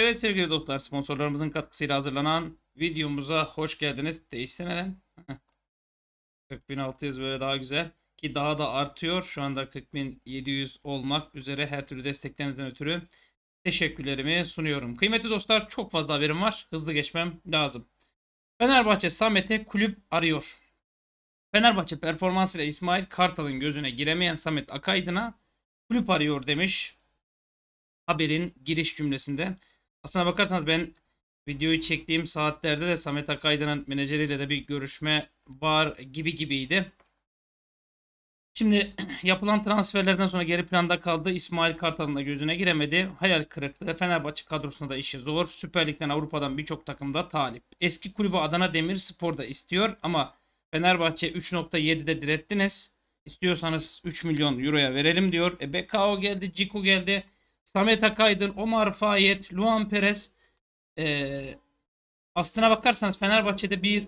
Evet sevgili dostlar sponsorlarımızın katkısıyla hazırlanan videomuza hoş geldiniz. Değişsin lan. 40600 böyle daha güzel. Ki daha da artıyor. Şu anda 40700 olmak üzere her türlü desteklerinizden ötürü teşekkürlerimi sunuyorum. Kıymetli dostlar çok fazla haberim var. Hızlı geçmem lazım. Fenerbahçe Samet'e kulüp arıyor. Fenerbahçe performansıyla İsmail Kartal'ın gözüne giremeyen Samet Akaydın'a kulüp arıyor demiş. Haberin giriş cümlesinde. Aslına bakarsanız ben videoyu çektiğim saatlerde de Samet Akaydın'ın menajeriyle de bir görüşme var gibi gibiydi. Şimdi yapılan transferlerden sonra geri planda kaldı. İsmail Kartal'ın da gözüne giremedi. Hayal kırıklığı. Fenerbahçe kadrosunda da işi zor. Süper Lig'den Avrupa'dan birçok takımda talip. Eski kulübü Adana Demirspor da istiyor ama Fenerbahçe 3.7'de direttiniz. İstiyorsanız 3 milyon euroya verelim diyor. E BKO geldi, Ciku geldi. Samet Akaydın, Omar Fayet, Luan Perez. E, aslına bakarsanız Fenerbahçe'de bir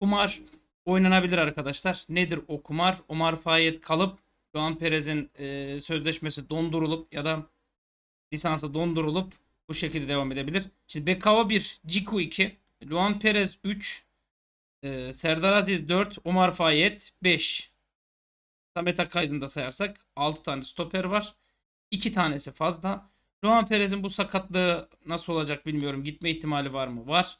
kumar oynanabilir arkadaşlar. Nedir o kumar? Omar Fayet kalıp Luan Perez'in e, sözleşmesi dondurulup ya da lisansı dondurulup bu şekilde devam edebilir. Şimdi Bekava 1, Ciku 2, Luan Perez 3, e, Serdar Aziz 4, Omar Fayet 5. Samet Akaydın da sayarsak 6 tane stoper var iki tanesi fazla. Roman Perez'in bu sakatlığı nasıl olacak bilmiyorum. Gitme ihtimali var mı? Var.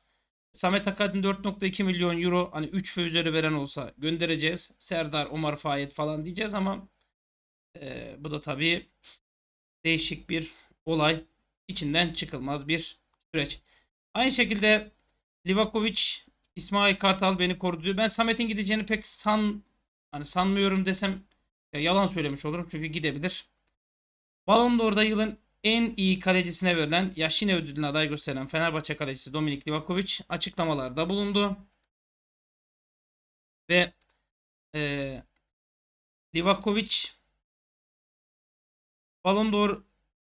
Samet Akad'in 4.2 milyon euro hani 3 ve üzeri veren olsa göndereceğiz. Serdar, Omar Fayet falan diyeceğiz ama e, bu da tabii değişik bir olay. İçinden çıkılmaz bir süreç. Aynı şekilde Livakovic, İsmail Kartal beni korudu diyor. Ben Samet'in gideceğini pek san hani sanmıyorum desem ya yalan söylemiş olurum çünkü gidebilir. Ballon d'Or'da yılın en iyi kalecisine verilen Yaşine ödülüne aday gösteren Fenerbahçe kalecisi Dominik Livakovic açıklamalarda bulundu. Ve e, Livakovic Ballon d'Or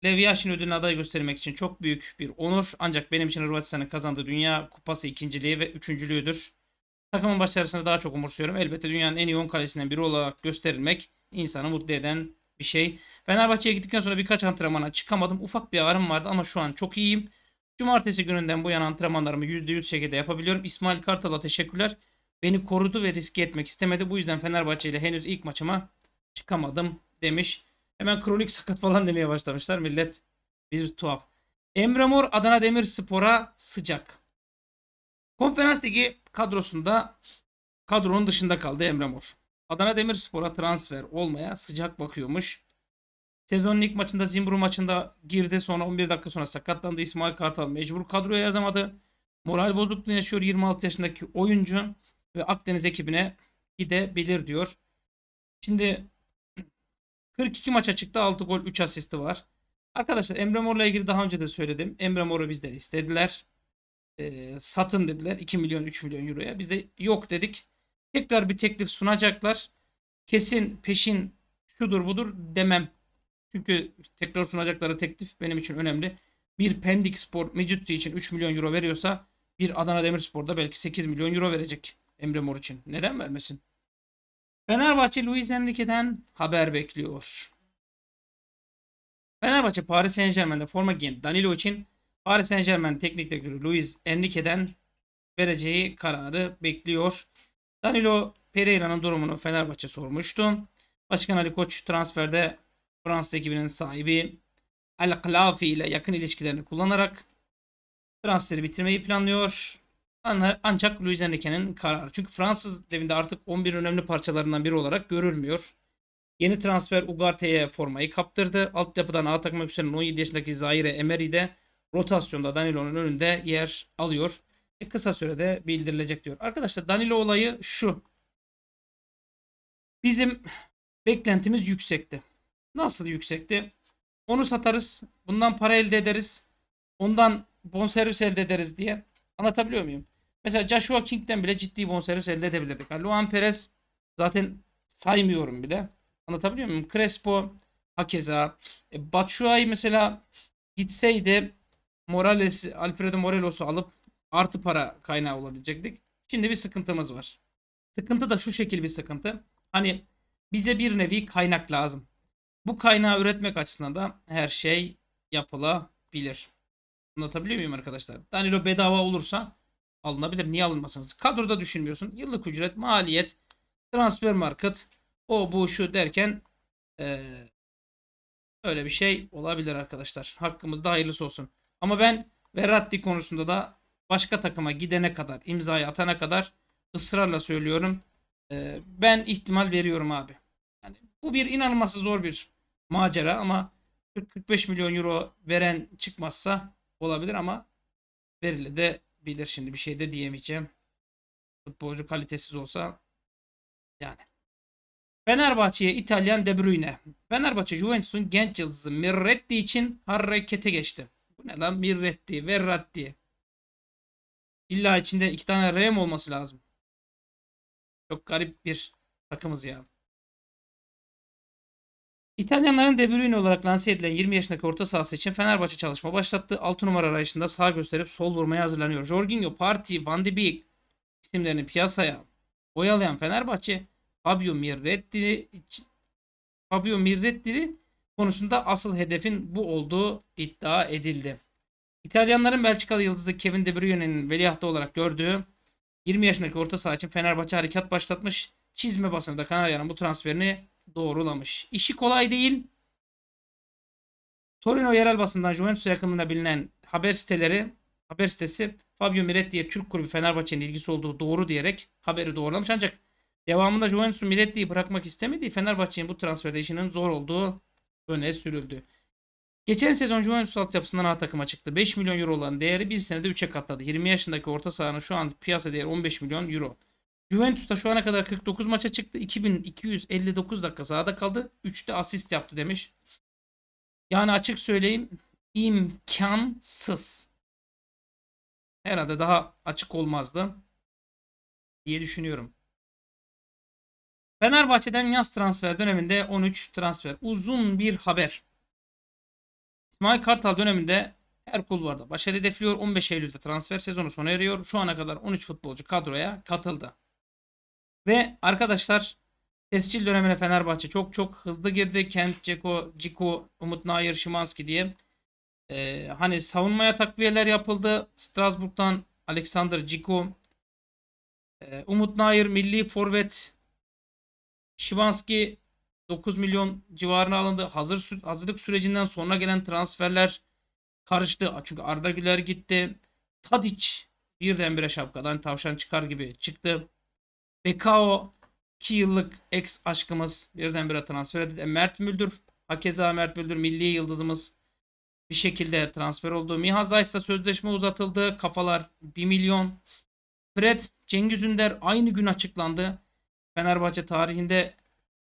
Lev Yashin ödülüne aday göstermek için çok büyük bir onur. Ancak benim için Hırvatistan'ın kazandığı Dünya Kupası ikinciliği ve üçüncülüğüdür. Takımın başarısını daha çok umursuyorum. Elbette dünyanın en iyi 10 kalesinden biri olarak gösterilmek insanı mutlu eden bir şey. Fenerbahçe'ye gittikten sonra birkaç antrenmana çıkamadım. Ufak bir ağrım vardı ama şu an çok iyiyim. Cumartesi gününden bu yana antrenmanlarımı %100 şekilde yapabiliyorum. İsmail Kartal'a teşekkürler. Beni korudu ve riske etmek istemedi. Bu yüzden Fenerbahçe ile henüz ilk maçıma çıkamadım demiş. Hemen kronik sakat falan demeye başlamışlar. Millet bir tuhaf. Emre Mor Adana Demirspor'a sıcak. Konferans Ligi kadrosunda kadronun dışında kaldı Emre Mor. Adana Demirspor'a transfer olmaya sıcak bakıyormuş. Sezonun ilk maçında Zimbru maçında girdi. Sonra 11 dakika sonra sakatlandı. İsmail Kartal mecbur kadroya yazamadı. Moral bozukluğu yaşıyor 26 yaşındaki oyuncu ve Akdeniz ekibine gidebilir diyor. Şimdi 42 maça çıktı 6 gol 3 asisti var. Arkadaşlar Emre Mor'la ilgili daha önce de söyledim. Emre Mor'u bizden istediler. E, satın dediler 2 milyon 3 milyon euroya. Biz de yok dedik tekrar bir teklif sunacaklar. Kesin peşin şudur budur demem. Çünkü tekrar sunacakları teklif benim için önemli. Bir Pendik Spor Mecutsi için 3 milyon euro veriyorsa bir Adana Demirspor da belki 8 milyon euro verecek Emre Mor için. Neden vermesin? Fenerbahçe Luis Enrique'den haber bekliyor. Fenerbahçe Paris Saint Germain'de forma giyen Danilo için Paris Saint Germain teknik direktörü Luis Enrique'den vereceği kararı bekliyor. Danilo Pereira'nın durumunu Fenerbahçe sormuştu. Başkan Ali Koç transferde Fransız ekibinin sahibi Al Klafi ile yakın ilişkilerini kullanarak transferi bitirmeyi planlıyor. Ancak Luis Enrique'nin kararı. Çünkü Fransız devinde artık 11 önemli parçalarından biri olarak görülmüyor. Yeni transfer Ugarte'ye formayı kaptırdı. Altyapıdan A takıma yükselen 17 yaşındaki Zaire Emery de rotasyonda Danilo'nun önünde yer alıyor. E, kısa sürede bildirilecek diyor. Arkadaşlar Danilo olayı şu. Bizim beklentimiz yüksekti. Nasıl yüksekti? Onu satarız. Bundan para elde ederiz. Ondan bonservis elde ederiz diye. Anlatabiliyor muyum? Mesela Joshua King'den bile ciddi bonservis elde edebilirdik. Luan Perez zaten saymıyorum bile. Anlatabiliyor muyum? Crespo, Hakeza, e, Batshuayi mesela gitseydi Morales, Alfredo Morelos'u alıp artı para kaynağı olabilecektik. Şimdi bir sıkıntımız var. Sıkıntı da şu şekil bir sıkıntı. Hani bize bir nevi kaynak lazım. Bu kaynağı üretmek açısından da her şey yapılabilir. Anlatabiliyor muyum arkadaşlar? Danilo bedava olursa alınabilir. Niye alınmasınız? Kadroda düşünmüyorsun. Yıllık ücret, maliyet, transfer market, o bu şu derken ee, öyle bir şey olabilir arkadaşlar. Hakkımızda hayırlısı olsun. Ama ben Verratti konusunda da başka takıma gidene kadar, imzayı atana kadar ısrarla söylüyorum. E, ben ihtimal veriyorum abi. Yani bu bir inanılması zor bir macera ama 45 milyon euro veren çıkmazsa olabilir ama verile de bilir şimdi bir şey de diyemeyeceğim. Futbolcu kalitesiz olsa yani. Fenerbahçe'ye İtalyan De Bruyne. Fenerbahçe Juventus'un genç yıldızı Mirretti için harekete geçti. Bu ne lan Mirretti, Verratti. İlla içinde iki tane RAM olması lazım. Çok garip bir takımız ya. İtalyanların De Bruyne olarak lanse edilen 20 yaşındaki orta sahası için Fenerbahçe çalışma başlattı. 6 numara arayışında sağ gösterip sol vurmaya hazırlanıyor. Jorginho, Parti, Van de Beek isimlerini piyasaya oyalayan Fenerbahçe Fabio Mirretti Fabio Mirretti konusunda asıl hedefin bu olduğu iddia edildi. İtalyanların Belçikalı yıldızı Kevin De Bruyne'nin veliahtı olarak gördüğü 20 yaşındaki orta saha için Fenerbahçe harekat başlatmış. Çizme basını da Kanarya'nın bu transferini doğrulamış. İşi kolay değil. Torino yerel basından Juventus yakınında bilinen haber siteleri haber sitesi Fabio Miretti'ye Türk kulübü Fenerbahçe'nin ilgisi olduğu doğru diyerek haberi doğrulamış. Ancak devamında Juventus'un Miretti'yi bırakmak istemediği Fenerbahçe'nin bu transferde işinin zor olduğu öne sürüldü. Geçen sezon Juventus altyapısından A takıma çıktı. 5 milyon euro olan değeri bir senede 3'e katladı. 20 yaşındaki orta sahanın şu an piyasa değeri 15 milyon euro. Juventus'ta şu ana kadar 49 maça çıktı. 2259 dakika sahada kaldı. 3'te asist yaptı demiş. Yani açık söyleyeyim imkansız. Herhalde daha açık olmazdı diye düşünüyorum. Fenerbahçe'den yaz transfer döneminde 13 transfer. Uzun bir haber. İsmail Kartal döneminde her kulvarda başarı hedefliyor. 15 Eylül'de transfer sezonu sona eriyor. Şu ana kadar 13 futbolcu kadroya katıldı. Ve arkadaşlar tescil dönemine Fenerbahçe çok çok hızlı girdi. Kent, Ceko, Ciko, Umut Nair, Şimanski diye. Ee, hani savunmaya takviyeler yapıldı. Strasbourg'dan Alexander Ciko, e, Umut Nair, Milli Forvet, Şimanski 9 milyon civarına alındı. Hazır hazırlık sürecinden sonra gelen transferler karıştı. Çünkü Arda Güler gitti. Tadic birdenbire şapkadan tavşan çıkar gibi çıktı. Bekao 2 yıllık ex aşkımız birdenbire transfer edildi. Mert Müldür, hakeza Mert Müldür milli yıldızımız bir şekilde transfer oldu. Miha Zayt'sa sözleşme uzatıldı. Kafalar 1 milyon. Fred Cengiz Ünder aynı gün açıklandı. Fenerbahçe tarihinde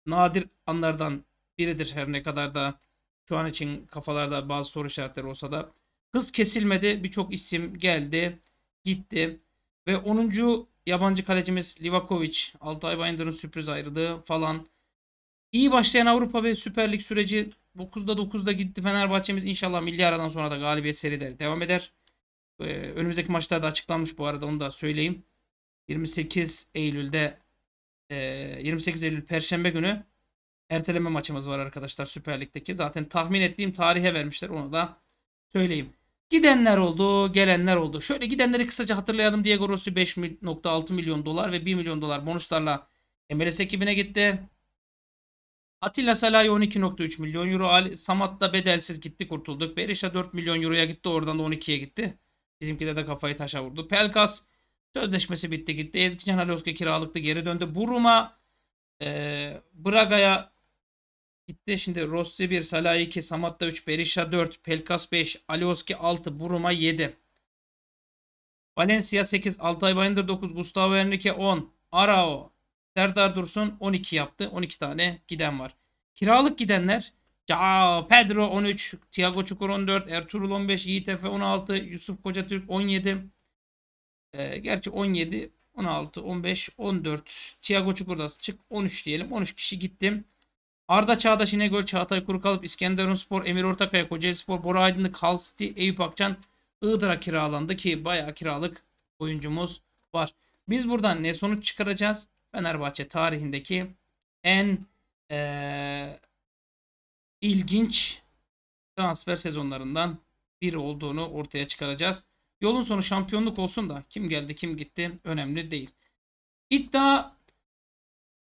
nadir anlardan biridir her ne kadar da şu an için kafalarda bazı soru işaretleri olsa da. Hız kesilmedi. Birçok isim geldi, gitti. Ve 10. yabancı kalecimiz Livakovic, Altay Bayındır'ın sürpriz ayrılığı falan. İyi başlayan Avrupa ve Süper Lig süreci 9'da 9'da gitti. Fenerbahçemiz inşallah milli aradan sonra da galibiyet serileri devam eder. Ee, önümüzdeki maçlarda açıklanmış bu arada onu da söyleyeyim. 28 Eylül'de 28 ee, Eylül Perşembe günü erteleme maçımız var arkadaşlar Süper Lig'deki. Zaten tahmin ettiğim tarihe vermişler onu da söyleyeyim. Gidenler oldu, gelenler oldu. Şöyle gidenleri kısaca hatırlayalım. Diego Rossi 5.6 milyon dolar ve 1 milyon dolar bonuslarla MLS ekibine gitti. Atilla Salah'ya 12.3 milyon euro. Ali, Samat da bedelsiz gitti kurtulduk. Berisha 4 milyon euroya gitti oradan da 12'ye gitti. Bizimkide de kafayı taşa vurdu. Pelkas Sözleşmesi bitti gitti. Ezgi Haloski kiralıktı geri döndü. Buruma e, Braga'ya gitti. Şimdi Rossi 1, Salah 2, Samatta 3, Berisha 4, Pelkas 5, Alioski 6, Buruma 7. Valencia 8, Altay Bayındır 9, Gustavo Henrique 10, Arao, Serdar Dursun 12 yaptı. 12 tane giden var. Kiralık gidenler Cao, Pedro 13, Thiago Çukur 14, Ertuğrul 15, Yiğit Efe 16, Yusuf Kocatürk 17, ee, gerçi 17, 16, 15, 14. Thiago Çukur'dası çık. 13 diyelim. 13 kişi gittim. Arda Çağdaş, İnegöl, Çağatay Kurukalıp, İskenderun Spor, Emir Ortakaya, Kocaeli Spor, Bora Aydınlık, Hal City, Eyüp Akçan, Iğdır'a kiralandı ki bayağı kiralık oyuncumuz var. Biz buradan ne sonuç çıkaracağız? Fenerbahçe tarihindeki en ee, ilginç transfer sezonlarından biri olduğunu ortaya çıkaracağız. Yolun sonu şampiyonluk olsun da kim geldi kim gitti önemli değil. İddia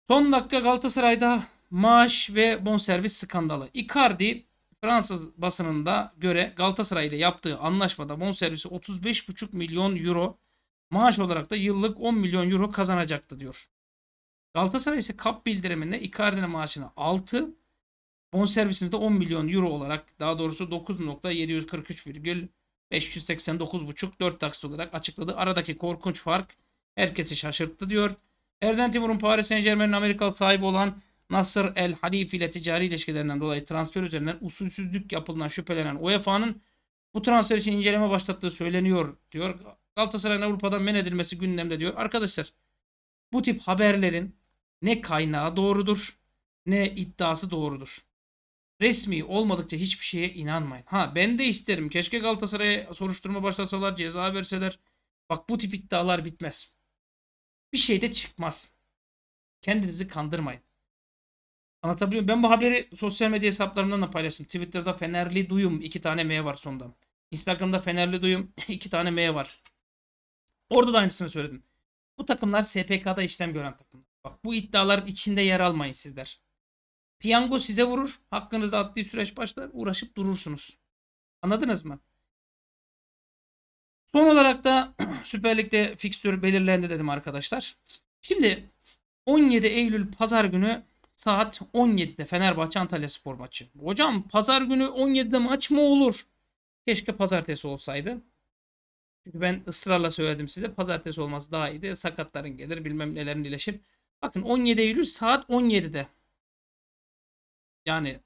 son dakika Galatasaray'da maaş ve bonservis skandalı. Icardi Fransız basınında göre Galatasaray ile yaptığı anlaşmada bonservisi 35,5 milyon euro maaş olarak da yıllık 10 milyon euro kazanacaktı diyor. Galatasaray ise kap bildiriminde Icardi'nin maaşını 6, bonservisini de 10 milyon euro olarak daha doğrusu 9.743 589,5 4 taksit olarak açıkladı. Aradaki korkunç fark herkesi şaşırttı diyor. Erden Timur'un Paris Saint Germain'in Amerikalı sahibi olan Nasser El Halif ile ticari ilişkilerinden dolayı transfer üzerinden usulsüzlük yapılan şüphelenen UEFA'nın bu transfer için inceleme başlattığı söyleniyor diyor. Galatasaray'ın Avrupa'dan men edilmesi gündemde diyor. Arkadaşlar bu tip haberlerin ne kaynağı doğrudur ne iddiası doğrudur. Resmi olmadıkça hiçbir şeye inanmayın. Ha ben de isterim. Keşke Galatasaray'a soruşturma başlasalar, ceza verseler. Bak bu tip iddialar bitmez. Bir şey de çıkmaz. Kendinizi kandırmayın. Anlatabiliyor muyum? Ben bu haberi sosyal medya hesaplarımdan da paylaştım. Twitter'da Fenerli Duyum iki tane M var sonda. Instagram'da Fenerli Duyum iki tane M var. Orada da aynısını söyledim. Bu takımlar SPK'da işlem gören takımlar. Bak bu iddiaların içinde yer almayın sizler. Piyango size vurur. Hakkınızda adli süreç başlar. Uğraşıp durursunuz. Anladınız mı? Son olarak da Süper Lig'de fikstür belirlendi dedim arkadaşlar. Şimdi 17 Eylül pazar günü saat 17'de Fenerbahçe Antalya Spor maçı. Hocam pazar günü 17'de maç mı olur? Keşke pazartesi olsaydı. Çünkü ben ısrarla söyledim size pazartesi olması daha iyiydi. Sakatların gelir bilmem nelerin iyileşir. Bakın 17 Eylül saat 17'de yani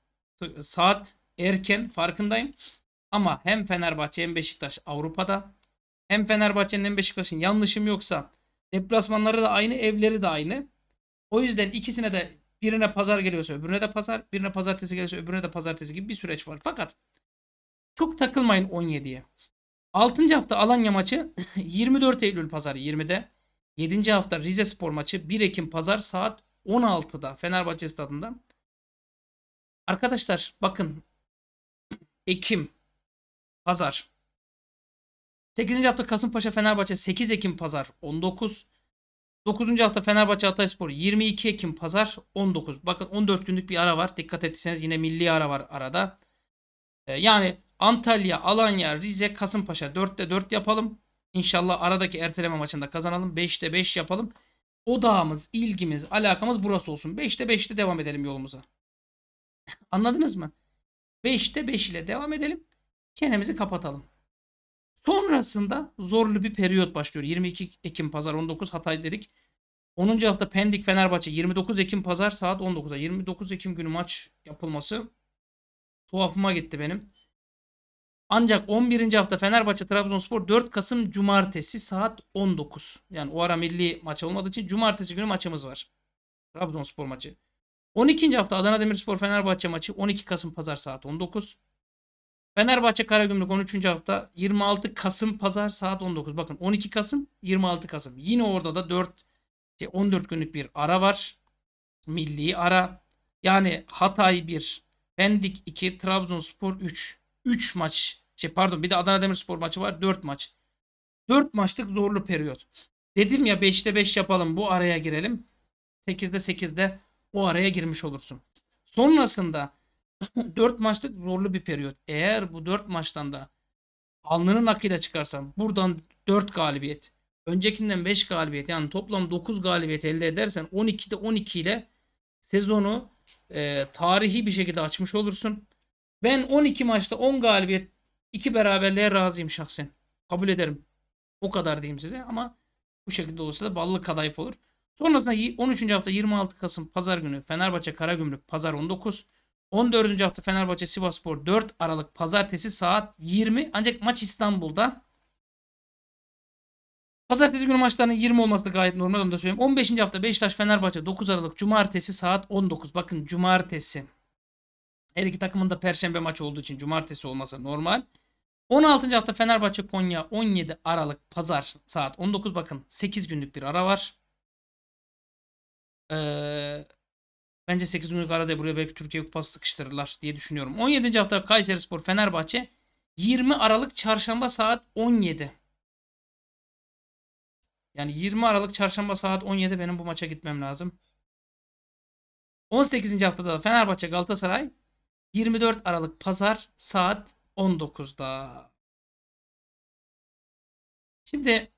saat erken farkındayım. Ama hem Fenerbahçe hem Beşiktaş Avrupa'da. Hem Fenerbahçe'nin hem Beşiktaş'ın yanlışım yoksa deplasmanları da aynı, evleri de aynı. O yüzden ikisine de birine pazar geliyorsa öbürüne de pazar, birine pazartesi geliyorsa öbürüne de pazartesi gibi bir süreç var. Fakat çok takılmayın 17'ye. 6. hafta Alanya maçı 24 Eylül pazar 20'de. 7. hafta Rize Spor maçı 1 Ekim pazar saat 16'da Fenerbahçe stadında. Arkadaşlar bakın. Ekim. Pazar. 8. hafta Kasımpaşa Fenerbahçe 8 Ekim Pazar 19. 9. hafta Fenerbahçe Hatayspor 22 Ekim Pazar 19. Bakın 14 günlük bir ara var. Dikkat ettiyseniz yine milli ara var arada. Ee, yani Antalya, Alanya, Rize, Kasımpaşa 4'te 4 yapalım. İnşallah aradaki erteleme maçında kazanalım. 5'te 5 yapalım. Odağımız, ilgimiz, alakamız burası olsun. 5'te 5'te devam edelim yolumuza. Anladınız mı? 5'te 5 ile devam edelim. Çenemizi kapatalım. Sonrasında zorlu bir periyot başlıyor. 22 Ekim Pazar 19 Hatay dedik. 10. hafta Pendik Fenerbahçe 29 Ekim Pazar saat 19'a. 29 Ekim günü maç yapılması tuhafıma gitti benim. Ancak 11. hafta Fenerbahçe Trabzonspor 4 Kasım Cumartesi saat 19. Yani o ara milli maç olmadığı için Cumartesi günü maçımız var. Trabzonspor maçı. 12. hafta Adana Demirspor Fenerbahçe maçı 12 Kasım Pazar saat 19. Fenerbahçe Karagümrük 13. hafta 26 Kasım Pazar saat 19. Bakın 12 Kasım 26 Kasım. Yine orada da 4 şey 14 günlük bir ara var. Milli ara. Yani Hatay 1, Pendik 2, Trabzonspor 3. 3 maç. Şey pardon bir de Adana Demirspor maçı var. 4 maç. 4 maçlık zorlu periyot. Dedim ya 5'te 5 yapalım bu araya girelim. 8'de 8'de o araya girmiş olursun. Sonrasında 4 maçlık zorlu bir periyot. Eğer bu 4 maçtan da alnının akıyla çıkarsan buradan 4 galibiyet. Öncekinden 5 galibiyet yani toplam 9 galibiyet elde edersen 12'de 12 ile sezonu e, tarihi bir şekilde açmış olursun. Ben 12 maçta 10 galibiyet 2 beraberliğe razıyım şahsen. Kabul ederim. O kadar diyeyim size ama bu şekilde olsa da ballı kadayıf olur. Sonrasında 13. hafta 26 Kasım Pazar günü Fenerbahçe Karagümrük Pazar 19. 14. hafta Fenerbahçe Sivaspor 4 Aralık Pazartesi saat 20. Ancak maç İstanbul'da. Pazartesi günü maçlarının 20 olması da gayet normal onu da söyleyeyim. 15. hafta Beşiktaş Fenerbahçe 9 Aralık Cumartesi saat 19. Bakın Cumartesi. Her iki takımın da Perşembe maçı olduğu için Cumartesi olmasa normal. 16. hafta Fenerbahçe Konya 17 Aralık Pazar saat 19. Bakın 8 günlük bir ara var. Ee, bence 8 günlük arada buraya belki Türkiye Kupası sıkıştırırlar diye düşünüyorum. 17. hafta Kayserispor Fenerbahçe 20 Aralık Çarşamba saat 17. Yani 20 Aralık Çarşamba saat 17 benim bu maça gitmem lazım. 18. haftada da Fenerbahçe Galatasaray 24 Aralık Pazar saat 19'da. Şimdi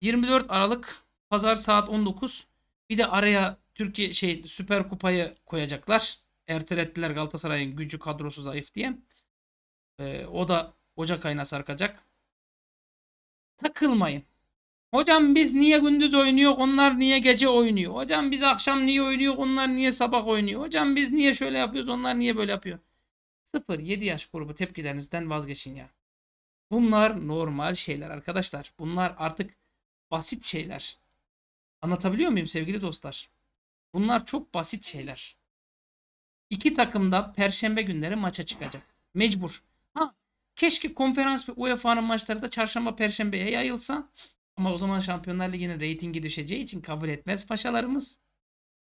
24 Aralık Pazar saat 19. Bir de araya Türkiye şey Süper Kupayı koyacaklar. Ertelettiler Galatasaray'ın gücü kadrosu zayıf diye. Ee, o da Ocak ayına sarkacak. Takılmayın. Hocam biz niye gündüz oynuyor, onlar niye gece oynuyor? Hocam biz akşam niye oynuyor, onlar niye sabah oynuyor? Hocam biz niye şöyle yapıyoruz, onlar niye böyle yapıyor? 0-7 yaş grubu tepkilerinizden vazgeçin ya. Bunlar normal şeyler arkadaşlar. Bunlar artık basit şeyler. Anlatabiliyor muyum sevgili dostlar? Bunlar çok basit şeyler. İki takım da perşembe günleri maça çıkacak. Mecbur. Ha, keşke konferans ve UEFA'nın maçları da çarşamba perşembeye yayılsa. Ama o zaman Şampiyonlar Ligi'nin reytingi düşeceği için kabul etmez paşalarımız.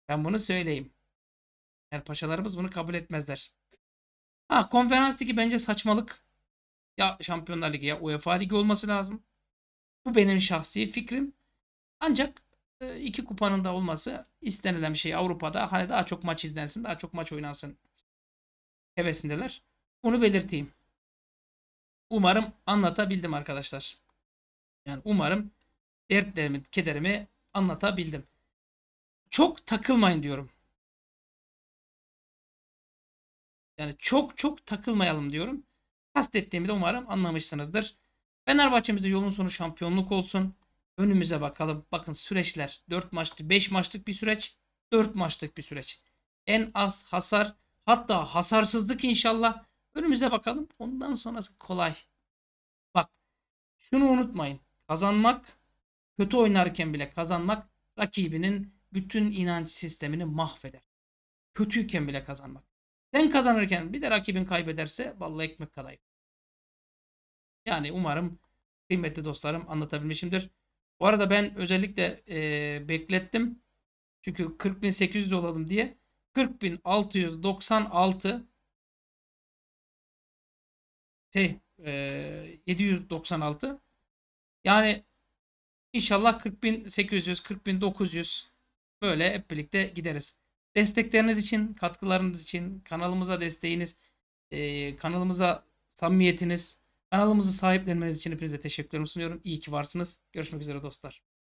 Ben bunu söyleyeyim. Yani paşalarımız bunu kabul etmezler. Ha konferans ligi bence saçmalık. Ya Şampiyonlar Ligi ya UEFA Ligi olması lazım. Bu benim şahsi fikrim. Ancak ee, iki kupanın da olması istenilen bir şey Avrupa'da. Hani daha çok maç izlensin, daha çok maç oynansın hevesindeler. Bunu belirteyim. Umarım anlatabildim arkadaşlar. Yani umarım dertlerimi, kederimi anlatabildim. Çok takılmayın diyorum. Yani çok çok takılmayalım diyorum. Kastettiğimi de umarım anlamışsınızdır. Fenerbahçe'mizin yolun sonu şampiyonluk olsun. Önümüze bakalım. Bakın süreçler 4 maçlık 5 maçlık bir süreç 4 maçlık bir süreç. En az hasar hatta hasarsızlık inşallah. Önümüze bakalım. Ondan sonrası kolay. Bak şunu unutmayın. Kazanmak kötü oynarken bile kazanmak rakibinin bütün inanç sistemini mahveder. Kötüyken bile kazanmak. Sen kazanırken bir de rakibin kaybederse vallahi ekmek kadayıf. Yani umarım kıymetli dostlarım anlatabilmişimdir. Bu arada ben özellikle e, beklettim. Çünkü 40.800 olalım diye. 40.696 şey e, 796 yani inşallah 40.800 40.900 böyle hep birlikte gideriz. Destekleriniz için, katkılarınız için, kanalımıza desteğiniz, e, kanalımıza samimiyetiniz, Kanalımızı sahiplenmeniz için hepinize teşekkürlerimi sunuyorum. İyi ki varsınız. Görüşmek üzere dostlar.